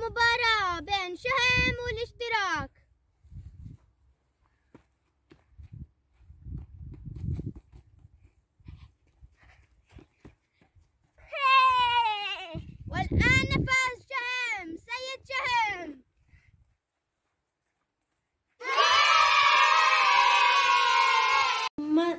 مباراة بين شهم والاشتراك والآن فاز شهم سيد شهم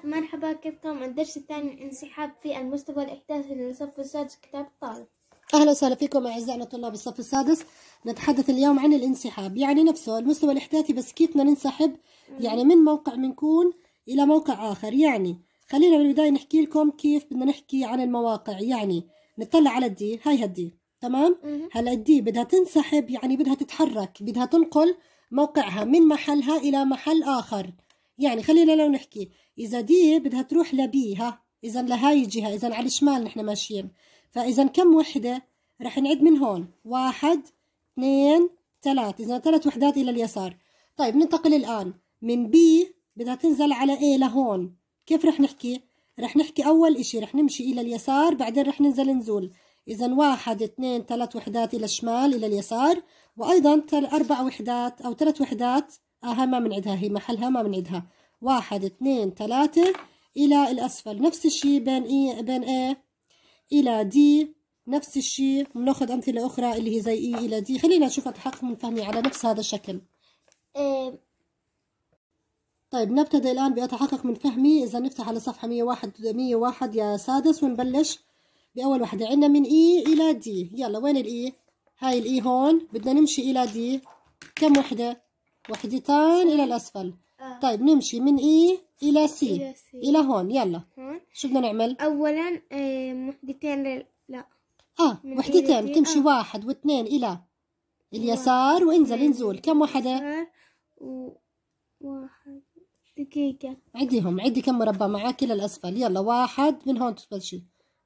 مرحبا كيفكم الدرس الثاني الانسحاب في المستوى الاحداثي للصف السادس كتاب الطالب أهلا وسهلا فيكم أعزائنا طلاب الصف السادس نتحدث اليوم عن الانسحاب يعني نفسه المستوى الاحداثي بس كيف ننسحب يعني من موقع منكون إلى موقع آخر يعني خلينا بالبداية نحكي لكم كيف بدنا نحكي عن المواقع يعني نطلع على الدي هاي هالدي تمام هلا الدي بدها تنسحب يعني بدها تتحرك بدها تنقل موقعها من محلها إلى محل آخر يعني خلينا لو نحكي إذا دي بدها تروح لبيها إذا لهاي الجهة إذا على الشمال نحن ماشيين فإذا كم وحدة رح نعد من هون واحد اثنين ثلاث إذا ثلاث وحدات إلى اليسار طيب ننتقل الآن من بي بدها تنزل على A لهون كيف رح نحكي؟ رح نحكي أول إشي رح نمشي إلى اليسار بعدين رح ننزل نزول إذا واحد اثنين ثلاث وحدات إلى الشمال إلى اليسار وأيضا أربع وحدات أو ثلاث وحدات آها آه، ما بنعدها هي محلها ما بنعدها واحد اثنين ثلاثة إلى الأسفل نفس الشيء بين إيه بين إيه الى دي نفس الشيء بناخذ امثله اخرى اللي هي زي اي الى دي خلينا نشوف اتحقق من فهمي على نفس هذا الشكل إيه. طيب نبتدئ الان باتحقق من فهمي اذا نفتح على صفحه 101 101 يا سادس ونبلش باول وحده عندنا من اي الى دي يلا وين الاي هاي الاي هون بدنا نمشي الى دي كم وحده وحدتان الى الاسفل آه. طيب نمشي من اي الى سي الى, سي. إلى هون يلا هون. شو بدنا نعمل اولا وحدتين آه، لا اه وحدتين تمشي آه. واحد واثنين الى اليسار وانزل انزول كم وحده و... واحد دقيقة عديهم عدي كم مربع معاك إلى الأسفل يلا واحد من هون تبلشي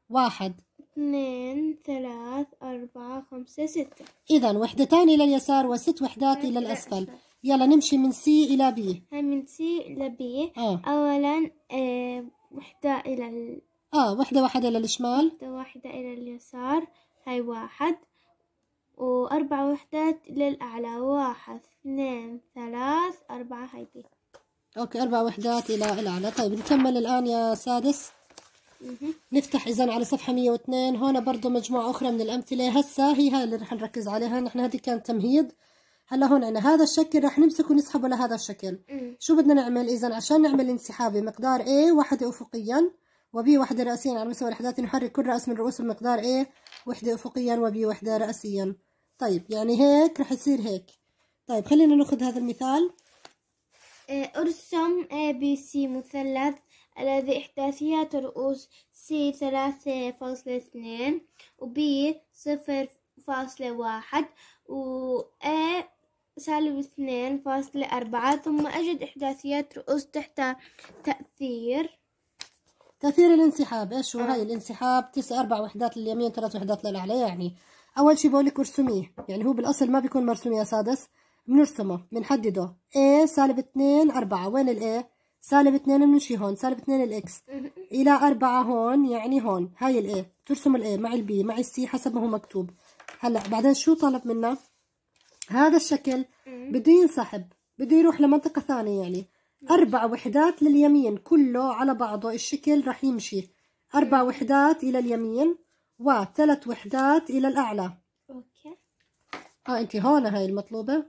واحد اثنين ثلاث أربعة خمسة ستة إذا وحدتان إلى اليسار وست وحدات إلى الأسفل يلا نمشي من سي إلى بي من سي إلى بي آه. أولا آه وحدة إلى ال... آه وحدة واحدة إلى الشمال وحدة واحدة إلى اليسار هاي واحد وأربع وحدات للأعلى واحد اثنين ثلاث أربعة هاي بي أوكي أربع وحدات إلى الأعلى طيب نكمل الآن يا سادس نفتح اذا على صفحه 102 هون برضه مجموعه اخرى من الامثله هسه هي هاي اللي رح نركز عليها نحن هذه كانت تمهيد هلا هون عنا هذا الشكل رح نمسكه ونسحبه لهذا الشكل شو بدنا نعمل اذا عشان نعمل انسحابي مقدار A وحده افقيا وبي وحده راسيا على مستوى الاحداث نحرك كل راس من رؤوس بمقدار A وحده افقيا وبي وحده راسيا طيب يعني هيك رح يصير هيك طيب خلينا ناخذ هذا المثال إيه، ارسم ABC مثلث الذي إحداثية رؤوس سي ثلاثة فاصلة اثنين وبي صفر فاصلة واحد و A سالب اثنين فاصلة أربعة ثم أجد إحداثيات رؤوس تحت تأثير تأثير الانسحاب إيش هو آه. هاي الانسحاب تسع أربع وحدات لليمين ثلاث وحدات للأعلى يعني أول شي بقول لك ارسميه يعني هو بالأصل ما بيكون مرسوم يا سادس بنرسمه بنحدده A سالب اثنين أربعة وين ال A؟ سالب 2 من شي هون سالب 2 الاكس الى 4 هون يعني هون هاي الاي ترسم الاي مع البي مع السي حسب ما هو مكتوب هلا بعدين شو طلب منا هذا الشكل بده ينسحب بده يروح لمنطقه ثانيه يعني اربع وحدات لليمين كله على بعضه الشكل راح يمشي اربع وحدات الى اليمين وثلاث وحدات الى الاعلى اوكي اه انت هون هاي المطلوبه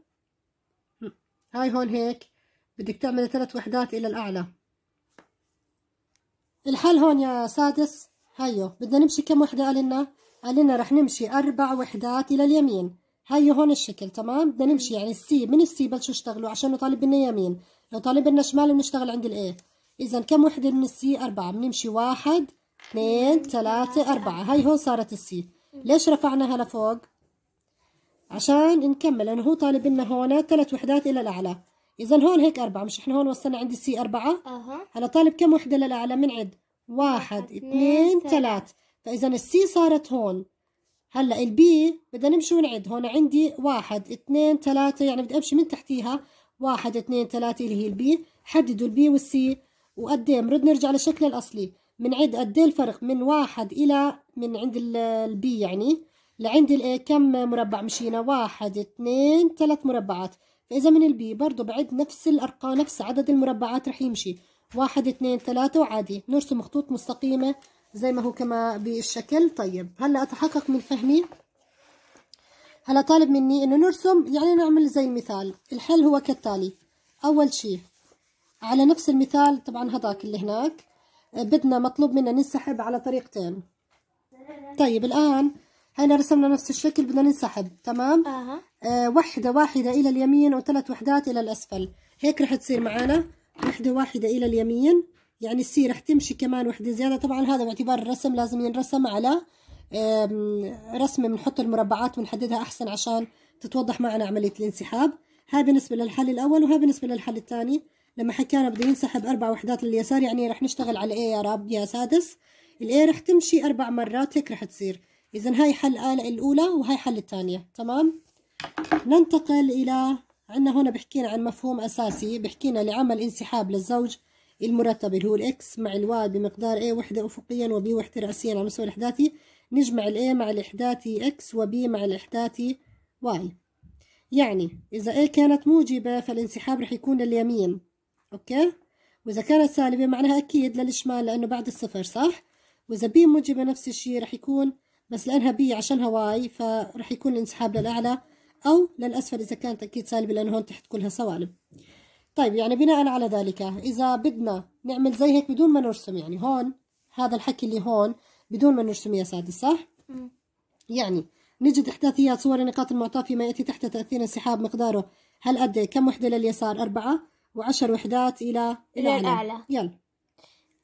هاي هون هيك بدك تعملي ثلاث وحدات إلى الأعلى الحل هون يا سادس هيو بدنا نمشي كم وحدة قال لنا قال لنا رح نمشي أربع وحدات إلى اليمين هيو هون الشكل تمام بدنا نمشي يعني السي من السي بلشوا اشتغلوا عشان لو طالب يمين لو طالب لنا شمال بنشتغل عند الاي إذا كم وحدة من السي أربعة بنمشي واحد اثنين ثلاثة أربعة هاي هون صارت السي ليش رفعناها لفوق عشان نكمل لأنه هو طالب لنا هون ثلاث وحدات إلى الأعلى اذا هون هيك اربعه مش احنا هون وصلنا عند السي اربعه اها هلا طالب كم وحده للاعلى بنعد واحد اثنين ثلاث فاذا السي صارت هون هلا البي بدنا نمشي ونعد هون عندي واحد اثنين ثلاثة يعني بدي امشي من تحتيها واحد اثنين ثلاثة اللي هي البي حددوا البي والسي وقد ايه بنرد نرجع لشكل الاصلي بنعد قد ايه الفرق من واحد الى من عند البي يعني لعند كم مربع مشينا واحد اثنين ثلاث مربعات فإذا من البي برضه بعد نفس الأرقام نفس عدد المربعات رح يمشي واحد اثنين ثلاثة وعادي نرسم خطوط مستقيمة زي ما هو كما بالشكل طيب هلأ أتحقق من فهمي هلا طالب مني إنه نرسم يعني نعمل زي المثال الحل هو كالتالي أول شيء على نفس المثال طبعا هذاك اللي هناك بدنا مطلوب منا ننسحب على طريقتين طيب الآن هنا رسمنا نفس الشكل بدنا ننسحب تمام آه. آه وحده واحده الى اليمين وثلاث وحدات الى الاسفل هيك رح تصير معنا وحده واحده الى اليمين يعني السي رح تمشي كمان وحده زياده طبعا هذا باعتبار الرسم لازم ينرسم على رسمه بنحط المربعات ونحددها احسن عشان تتوضح معنا عمليه الانسحاب هاي بالنسبه للحل الاول وهاي بالنسبه للحل الثاني لما حكينا بده ينسحب اربع وحدات لليسار يعني رح نشتغل على ايه يا رب يا سادس الايه رح تمشي اربع مرات هيك رح تصير إذا هاي حل الآلة الأولى وهاي حل الثانية تمام ننتقل إلى عندنا هنا بحكينا عن مفهوم أساسي بحكينا لعمل انسحاب للزوج المرتب اللي هو الإكس مع الواي بمقدار A وحدة أفقيا وبي وحدة رأسيا على مستوى الإحداثي نجمع A مع الإحداثي إكس وبي مع الإحداثي واي يعني إذا A كانت موجبة فالانسحاب رح يكون لليمين أوكي وإذا كانت سالبة معناها أكيد للشمال لأنه بعد الصفر صح وإذا B موجبة نفس الشيء رح يكون بس لأنها بي عشانها واي فرح يكون الانسحاب للأعلى أو للأسفل إذا كانت أكيد سالبة لانه هون تحت كلها سوالب طيب يعني بناء على ذلك إذا بدنا نعمل زي هيك بدون ما نرسم يعني هون هذا الحكي اللي هون بدون ما نرسم يا سادس صح؟ يعني نجد إحداثيات صور النقاط المعطاه فيما يأتي تحت تأثير انسحاب مقداره هل قد كم وحدة لليسار أربعة وعشر وحدات إلى إلى الأعلى يلا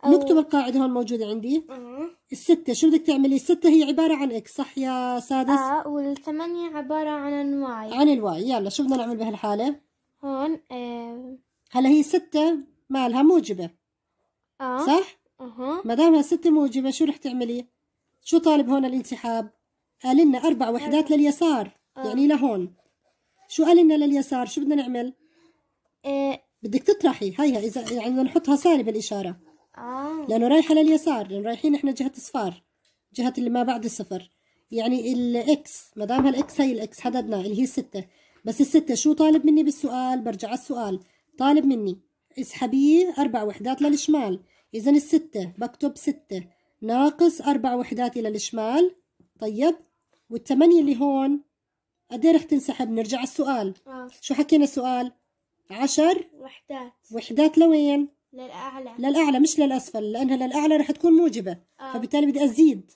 نكتب القاعدة هون موجودة عندي آه. الستة شو بدك تعملي الستة هي عبارة عن اكس صح يا سادس اه والثمانية عبارة عن الواي عن الواي يلا شو بدنا نعمل بهالحالة هون آه. هلا هي ستة مالها موجبة اه صح اها ما دامها ستة موجبة شو رح تعملي شو طالب هون الانسحاب قال لنا أربع وحدات لليسار آه. يعني لهون شو قال لنا لليسار شو بدنا نعمل آه. بدك تطرحي هيها اذا يعني نحطها سالب الاشاره آه. لانه رايحه لليسار لانه رايحين احنا جهه صفار جهه اللي ما بعد الصفر يعني الاكس ما دام هالاكس هي الاكس حددنا اللي هي السته بس السته شو طالب مني بالسؤال برجع على السؤال طالب مني اسحبيه اربع وحدات للشمال اذا السته بكتب سته ناقص اربع وحدات الى الشمال طيب والثمانيه اللي هون قد إيه رح تنسحب نرجع على السؤال آه. شو حكينا السؤال عشر وحدات وحدات لوين للأعلى للأعلى مش للأسفل لأنها للأعلى رح تكون موجبة آه. فبالتالي بدي أزيد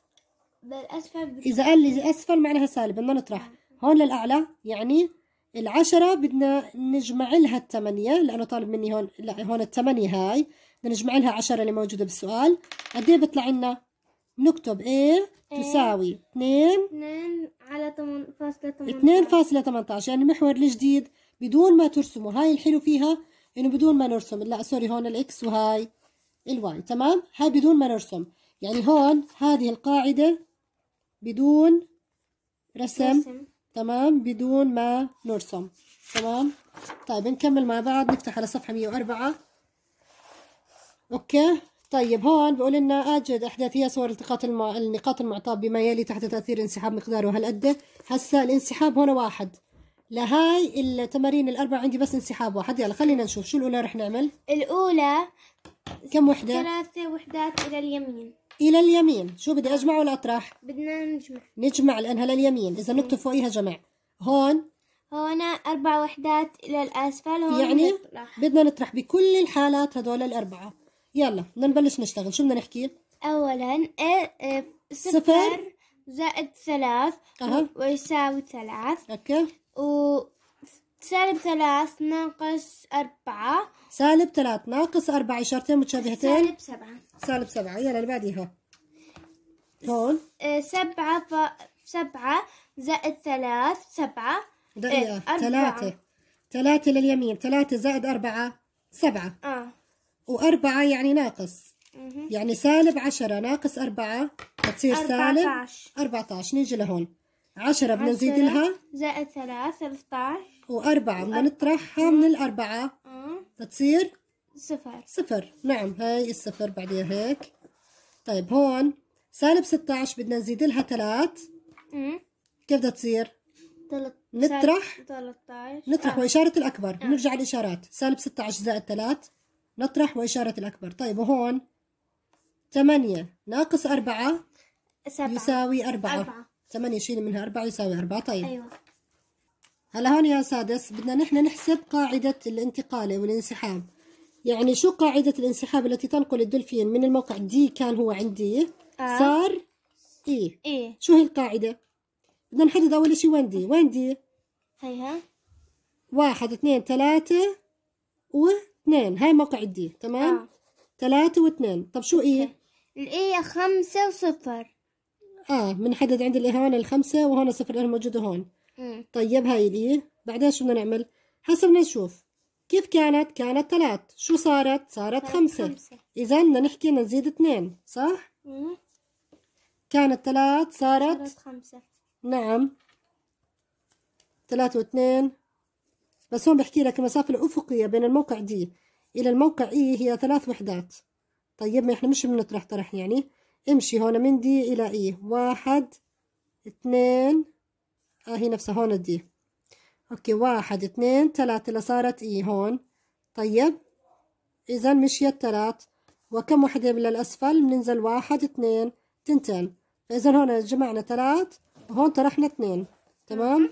للأسفل إذا قال لي أسفل معناها سالب بدنا نطرح آه. هون للأعلى يعني العشرة بدنا نجمع لها الثمانية لأنه طالب مني هون لا هون الثمانية هاي بدنا نجمع لها عشرة اللي موجودة بالسؤال قد إيه بيطلع لنا؟ نكتب إيه تساوي 2 2 على 8.18 2.18 يعني المحور الجديد بدون ما ترسموا هاي الحلو فيها انه يعني بدون ما نرسم لا سوري هون الاكس وهاي الواي تمام هاي بدون ما نرسم يعني هون هذه القاعدة بدون رسم, رسم. تمام بدون ما نرسم تمام طيب نكمل مع بعض نفتح على صفحة 104 اوكي طيب هون بقول لنا اجد احداثية صور التقاط النقاط المعطاة بما يلي تحت تأثير انسحاب مقداره هالقد هسا الانسحاب هون واحد لهاي التمارين الأربع عندي بس انسحاب واحد يلا خلينا نشوف شو الأولى رح نعمل الأولى كم وحدة؟ ثلاثة وحدات إلى اليمين إلى اليمين شو بدي أجمع ولا أطرح؟ بدنا نجمع نجمع لأنها لليمين إذا نكتب فوقيها جمع هون هون أربع وحدات إلى الأسفل هون يعني نطرح. بدنا نطرح بكل الحالات هدول الأربعة يلا بدنا نبلش نشتغل شو بدنا نحكي؟ أولا صفر زائد ثلاث أه. ويساوي ثلاث أوكي و سالب ثلاث ناقص أربعة سالب ثلاث ناقص أربعة إشارتين متشابهتين سالب سبعة سالب سبعة يلا اللي بعديها هون آه، سبعة ف... سبعة زائد ثلاث سبعة دقيقة إيه، ثلاثة ثلاثة لليمين ثلاثة زائد أربعة سبعة آه. وأربعة يعني ناقص مه. يعني سالب عشرة ناقص أربعة بتصير سالب أربعة عشر نيجي لهون عشرة بدنا نزيد لها زائد ثلاث ثلاثة وأربعة بدنا نطرحها من الأربعة تصير صفر صفر نعم هاي الصفر بعديها هيك طيب هون سالب 16 بدنا نزيد لها ثلاث كيف بدها تصير؟ نطرح 13 نطرح وإشارة الأكبر نرجع الإشارات سالب 16 زائد ثلاث نطرح وإشارة الأكبر طيب وهون 8 ناقص أربعة سبعة. يساوي 4 4 8 شيل منها 4 يساوي 4 طيب أيوة هلا هون يا سادس بدنا نحن نحسب قاعدة الانتقالة والانسحاب يعني شو قاعدة الانسحاب التي تنقل الدولفين من الموقع دي كان هو عندي آه. صار إي e. إيه. E. شو هي القاعدة؟ بدنا نحدد أول شيء وين دي وين دي؟ هيها واحد اثنين ثلاثة واثنين هاي موقع الدي تمام؟ آه. ثلاثة واثنين طب شو e؟ إي؟ الإي خمسة وصفر اه بنحدد عندي الاهانه الخمسه وهون صفر ار موجوده هون مم. طيب هاي لي بعدين شو بدنا نعمل حسبنا نشوف كيف كانت كانت ثلاث شو صارت صارت خمسة, خمسة. اذا بدنا نحكي نزيد اثنين صح مم. كانت ثلاث صارت خمسة نعم ثلاثة واثنين بس هون بحكي لك المسافة الأفقية بين الموقع دي إلى الموقع إي e هي ثلاث وحدات طيب ما إحنا مش بنطرح طرح يعني امشي هون من دي إلى إي واحد اثنين آه هي نفسها هون الدي أوكي واحد اثنين ثلاثة لصارت إي هون طيب إذا مشيت ثلاث وكم وحدة من الأسفل بننزل واحد اثنين تنتين فإذا هون جمعنا ثلاث وهون طرحنا اثنين تمام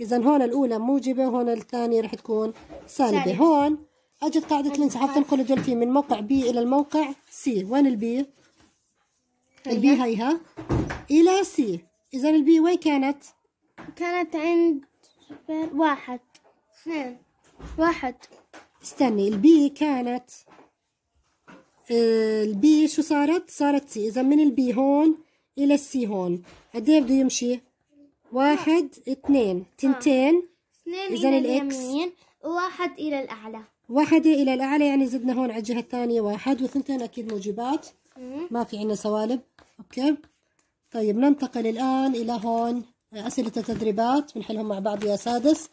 إذا هون الأولى موجبة وهون الثانية رح تكون سالبة هون أجت قاعدة الانسحاب تنقل الجلفي من موقع بي إلى الموقع سي وين البي؟ البي هيها إلى سي إذا البي وين كانت؟ كانت عند واحد اثنين واحد استني البي كانت آه، البي شو صارت؟ صارت سي إذا من البي هون إلى السي هون قد إيه بده يمشي؟ واحد اثنين آه. تنتين إذا الإكس وواحد إلى الأعلى واحدة إلى الأعلى يعني زدنا هون على الجهة الثانية واحد وثنتين أكيد موجبات ما في عندنا سوالب أوكي طيب ننتقل الآن إلى هون أسئلة التدريبات بنحلهم مع بعض يا سادس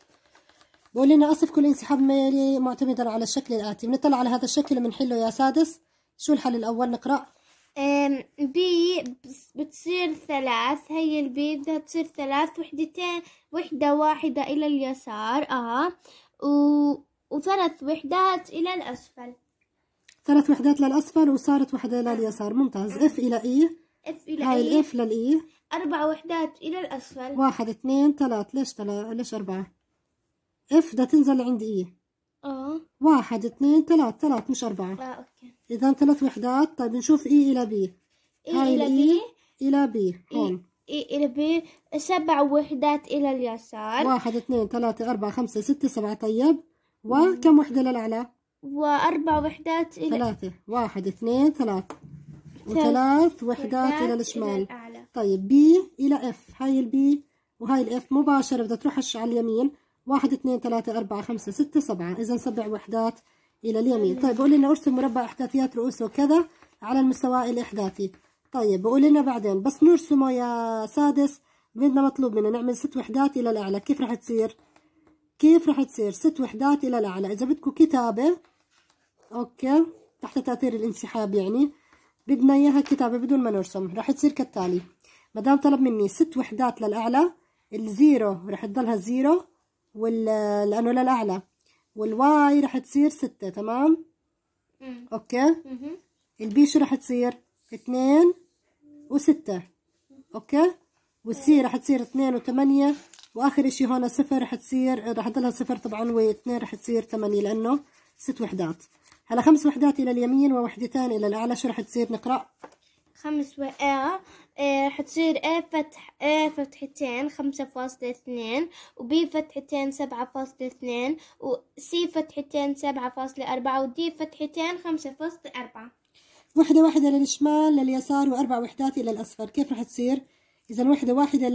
بقول لنا أصف كل انسحاب ميلي معتمدا على الشكل الآتي بنطلع على هذا الشكل وبنحله يا سادس شو الحل الأول نقرأ بي بتصير ثلاث هي البي بدها تصير ثلاث وحدتين وحدة واحدة إلى اليسار آه و... وثلاث وحدات إلى الأسفل ثلاث وحدات للأسفل وصارت وحدة لليسار ممتاز اف إلى إي e. اف الى هاي e. الاف للاي e. اربع وحدات الى الاسفل واحد اثنين ثلاث ليش ثلاث ليش اربعة اف بدها تنزل عند اي e. اه واحد اثنين ثلاث ثلاث مش اربعة اه اوكي اذا ثلاث وحدات طيب نشوف اي الى بي اي هاي الى بي الى بي هون اي الى بي سبع وحدات الى اليسار واحد اثنين ثلاثة اربعة خمسة ستة سبعة طيب وكم وحدة للأعلى؟ وأربع وحدات إلى ثلاثة واحد اثنين ثلاث وثلاث وحدات إلى الشمال طيب، إلى طيب بي إلى إف هاي البي وهاي الإف مباشرة بدها تروح على اليمين واحد اثنين ثلاثة أربعة خمسة ستة سبعة إذا سبع وحدات إلى اليمين طيب بقول لنا أرسم مربع إحداثيات رؤوسه كذا على المستوى الإحداثي طيب بقول لنا بعدين بس نرسمه يا سادس بدنا مطلوب منا نعمل ست وحدات إلى الأعلى كيف راح تصير؟ كيف راح تصير ست وحدات إلى الأعلى إذا بدكم كتابة أوكي تحت تأثير الانسحاب يعني بدنا اياها كتابة بدون ما نرسم راح تصير كالتالي ما دام طلب مني ست وحدات للأعلى الزيرو راح تضلها زيرو وال لأنه للأعلى والواي راح تصير ستة تمام أوكي البي شو راح تصير اثنين وستة أوكي والسي راح تصير اثنين وثمانية وآخر اشي هون صفر راح تصير راح تضلها صفر طبعا واثنين راح تصير ثمانية لأنه ست وحدات على خمس وحدات إلى اليمين ووحدتان إلى الأعلى شو راح تصير نقرأ خمس و آ آه، آه، راح تصير آ فتح آ فتحتين خمسة فاصلة اثنين وبي فتحتين سبعة فاصلة اثنين وسي فتحتين سبعة فاصلة أربعة ودي فتحتين خمسة فاصلة أربعة وحدة واحدة للشمال لليسار وأربع وحدات إلى الأسفل كيف راح تصير؟ إذا وحدة واحدة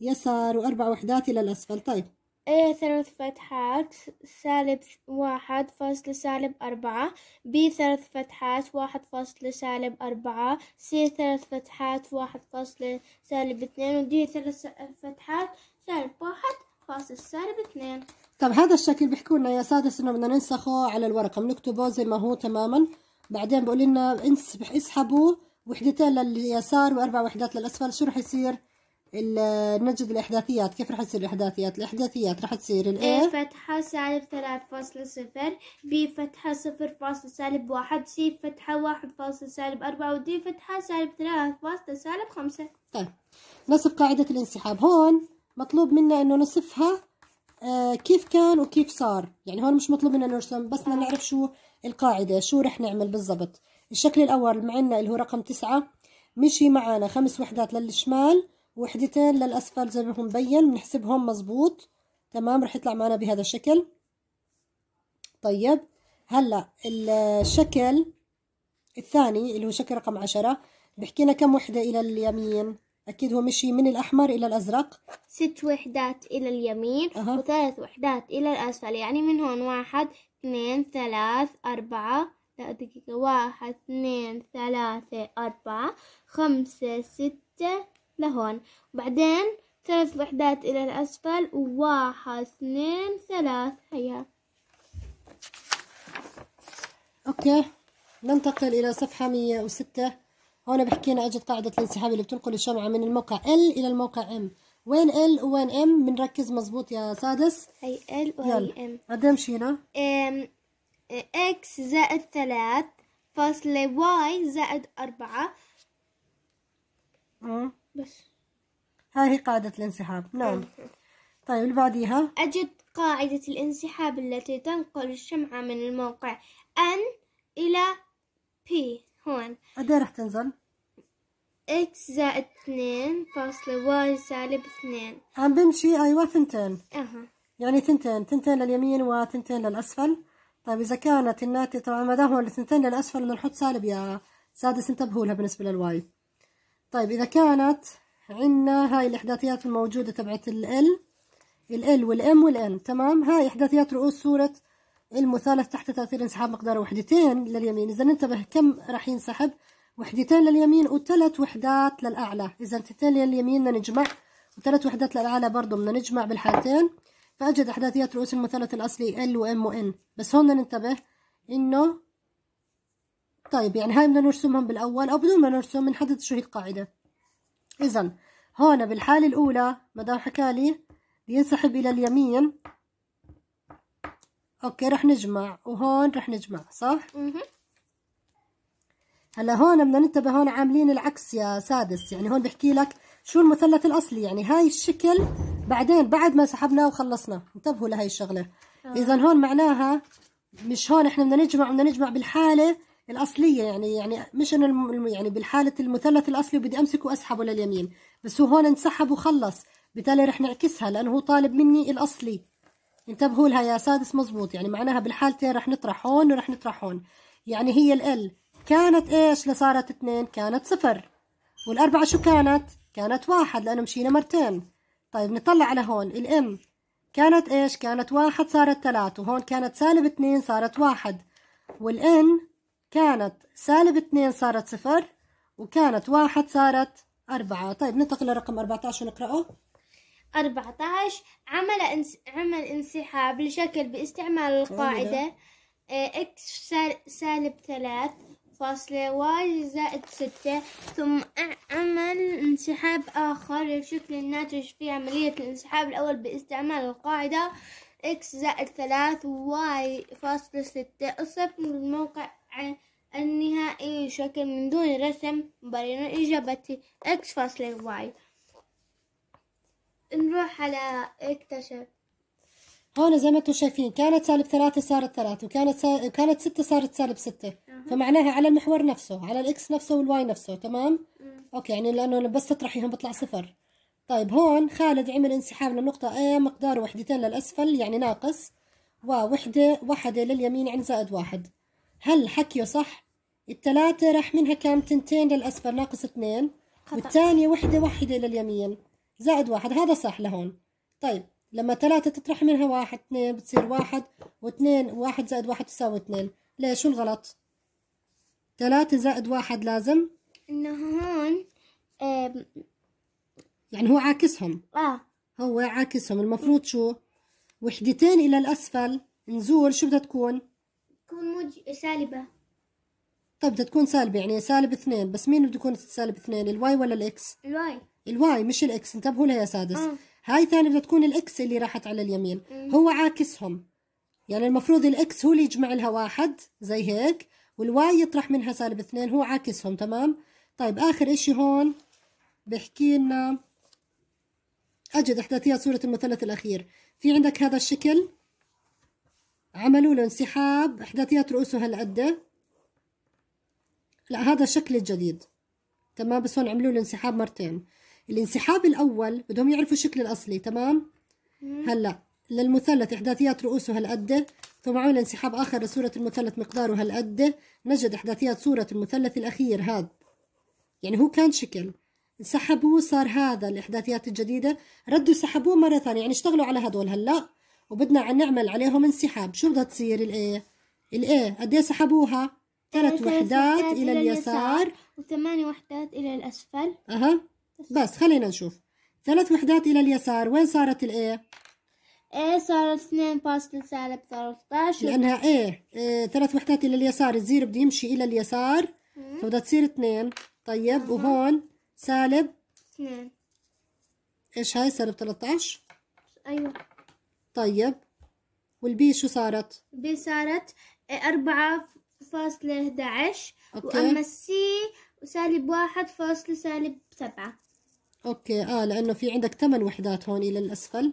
لليسار وأربع وحدات إلى الأسفل طيب اي ثلاث فتحات سالب واحد فاصلة سالب أربعة B ثلاث فتحات واحد فاصلة سالب أربعة C ثلاث فتحات واحد فاصلة سالب اثنين ودي ثلاث فتحات سالب واحد فاصل سالب اثنين طب هذا الشكل بيحكوا لنا يا سادس انه بدنا ننسخه على الورقة بنكتبه زي ما هو تماما بعدين بقول لنا انسحبوا وحدتين لليسار واربع وحدات للاسفل شو رح يصير؟ نجد الإحداثيات كيف رح تصير الإحداثيات الإحداثيات رح تصير الإيه فتحة سالب ثلاث فاصلة صفر بي فتحة صفر فاصلة سالب واحد سي فتحة واحد فاصلة سالب أربعة ودي فتحة سالب ثلاث فاصلة سالب خمسة طيب نصف قاعدة الانسحاب هون مطلوب منا إنه نصفها آه كيف كان وكيف صار يعني هون مش مطلوب منا نرسم بس بدنا نعرف شو القاعدة شو رح نعمل بالضبط الشكل الأول معنا اللي هو رقم تسعة مشي معنا خمس وحدات للشمال وحدتين للأسفل زي ما هو مبين بنحسبهم مظبوط تمام رح يطلع معنا بهذا الشكل طيب هلا الشكل الثاني اللي هو شكل رقم عشرة بحكي لنا كم وحدة إلى اليمين أكيد هو مشي من الأحمر إلى الأزرق ست وحدات إلى اليمين أه. وثلاث وحدات إلى الأسفل يعني من هون واحد اثنين ثلاث أربعة لا دقيقة واحد اثنين ثلاثة أربعة خمسة ستة لهون وبعدين ثلاث وحدات إلى الأسفل وواحد اثنين ثلاث هيا أوكي ننتقل إلى صفحة 106 هون بحكينا اجت قاعدة الانسحاب اللي بتنقل الشمعة من الموقع L إلى الموقع M وين L وين M بنركز مزبوط يا سادس هي L وهي M قد ايه مشينا؟ X زائد ثلاث فاصلة Y زائد أربعة بس هاي هي قاعدة الانسحاب نعم طيب اللي بعديها أجد قاعدة الانسحاب التي تنقل الشمعة من الموقع N إلى P هون قد رح تنزل؟ X زائد اثنين فاصلة Y سالب اثنين عم بمشي أيوة ثنتين أها يعني ثنتين ثنتين لليمين وثنتين للأسفل طيب إذا كانت الناتجة طبعا ما دام هو الثنتين للأسفل بنحط سالب يا سادس انتبهوا لها بالنسبة للواي طيب إذا كانت عندنا هاي الإحداثيات الموجودة تبعت ال ال والام والان تمام هاي إحداثيات رؤوس صورة المثلث تحت تأثير انسحاب مقداره وحدتين لليمين إذا ننتبه كم راح ينسحب وحدتين لليمين وثلاث وحدات للأعلى إذا اثنتين لليمين بدنا نجمع وثلاث وحدات للأعلى برضه بدنا نجمع بالحالتين فأجد أحداثيات رؤوس المثلث الأصلي ال وام وان بس هون ننتبه إنه طيب يعني هاي بدنا نرسمهم بالاول او بدون ما نرسم بنحدد شو هي القاعده اذا هون بالحاله الاولى ما دام لي بينسحب الى اليمين اوكي رح نجمع وهون رح نجمع صح هلا هون بدنا ننتبه هون عاملين العكس يا سادس يعني هون بحكي لك شو المثلث الاصلي يعني هاي الشكل بعدين بعد ما سحبناه وخلصنا انتبهوا لهي الشغله آه. اذا هون معناها مش هون احنا بدنا نجمع بدنا نجمع بالحاله الاصليه يعني يعني مش انه يعني بالحاله المثلث الاصلي بدي امسكه واسحبه لليمين بس هو هون انسحب وخلص بالتالي رح نعكسها لانه هو طالب مني الاصلي انتبهوا لها يا سادس مزبوط يعني معناها بالحالتين رح نطرح هون ورح نطرح هون يعني هي ال كانت ايش لصارت اثنين كانت صفر والاربعه شو كانت كانت واحد لانه مشينا مرتين طيب نطلع على هون الام كانت ايش كانت واحد صارت ثلاثة وهون كانت سالب اثنين صارت واحد والان كانت سالب اتنين صارت صفر وكانت واحد صارت أربعة طيب ننتقل لرقم 14 ونقرأه 14 عمل انس... عمل انسحاب لشكل باستعمال القاعدة آه، اكس سالب ثلاث فاصلة واي زائد ستة ثم عمل انسحاب آخر لشكل الناتج في عملية الانسحاب الأول باستعمال القاعدة اكس زائد ثلاث واي فاصلة ستة اصب من الموقع عن النهائي بشكل من دون رسم مبررا إجابتي x فاصلة y نروح على اكتشف هون زي ما انتم شايفين كانت سالب ثلاثة صارت ثلاثة وكانت كانت ستة صارت سالب ستة أه. فمعناها على المحور نفسه على الاكس نفسه والواي نفسه تمام؟ أه. اوكي يعني لانه بس تطرحيهم بطلع صفر طيب هون خالد عمل انسحاب للنقطة A مقدار وحدتين للأسفل يعني ناقص ووحدة واحدة لليمين يعني زائد واحد هل حكيه صح الثلاثة راح منها كام تنتين للأسفل ناقص اثنين والثانية وحدة وحدة لليمين زائد واحد هذا صح لهون طيب لما ثلاثة تطرح منها واحد اثنين بتصير واحد واثنين واحد زائد واحد تساوي اثنين ليش شو الغلط ثلاثة زائد واحد لازم انه هون أم... يعني هو عاكسهم اه هو عاكسهم المفروض شو وحدتين الى الاسفل نزول شو بدها تكون تكون موج سالبة طيب بدها تكون سالبة يعني سالب اثنين بس مين بده يكون سالب اثنين الواي ولا الاكس؟ الواي الواي مش الاكس انتبهوا لها يا سادس آه. هاي ثاني بدها تكون الاكس اللي راحت على اليمين مم. هو عاكسهم يعني المفروض الاكس هو اللي يجمع لها واحد زي هيك والواي يطرح منها سالب اثنين هو عاكسهم تمام طيب اخر اشي هون بحكي لنا اجد احداثيات صورة المثلث الاخير في عندك هذا الشكل عملوا له انسحاب احداثيات رؤوسه هالعده لا هذا الشكل الجديد تمام بس هون عملوا له انسحاب مرتين الانسحاب الاول بدهم يعرفوا الشكل الاصلي تمام هلا للمثلث احداثيات رؤوسه هالقد ثم عمل انسحاب اخر لصوره المثلث مقداره هالقد نجد احداثيات صوره المثلث الاخير هذا يعني هو كان شكل انسحبوه صار هذا الاحداثيات الجديده ردوا سحبوه مره ثانيه يعني اشتغلوا على هدول هلا وبدنا نعمل عليهم انسحاب شو بدها تصير الايه الايه قد ايه سحبوها ثلاث وحدات الى اليسار وثماني وحدات الى الاسفل اها بس خلينا نشوف ثلاث وحدات الى اليسار وين صارت الايه ايه صارت 2 فاصلة سالب 13 لانها ايه, إيه ثلاث وحدات الى اليسار الزير بده يمشي الى اليسار فبدها تصير 2 طيب أه. وهون سالب 2 ايش هاي سالب 13 ايوه طيب والبي شو صارت؟ بي صارت أربعة فاصلة 11 أوكي. وأما السي سالب واحد فاصلة سالب سبعة أوكي آه لأنه في عندك ثمان وحدات هون إلى الأسفل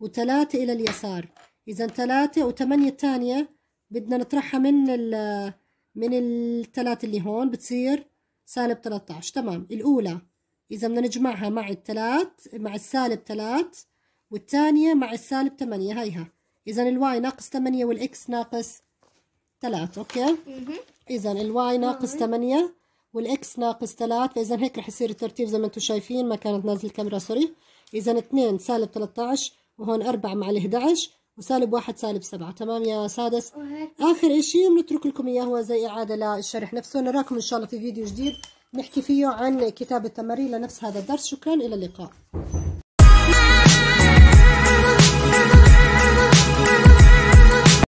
وثلاثة إلى اليسار إذا ثلاثة وثمانية الثانية بدنا نطرحها من ال من الثلاثة اللي هون بتصير سالب 13 تمام الأولى إذا بدنا نجمعها مع الثلاث مع السالب 3 والثانية مع السالب 8 هيها إذا الواي ناقص 8 والإكس ناقص 3 أوكي إذا الواي ناقص 8 والإكس ناقص 3 فإذا هيك رح يصير الترتيب زي ما أنتم شايفين ما كانت نازل الكاميرا سوري إذا 2 سالب 13 وهون 4 مع ال 11 وسالب واحد سالب سبعة تمام يا سادس آخر إشي بنترك لكم إياه هو زي إعادة للشرح نفسه نراكم إن شاء الله في فيديو جديد نحكي فيه عن كتاب التمارين لنفس هذا الدرس شكرا إلى اللقاء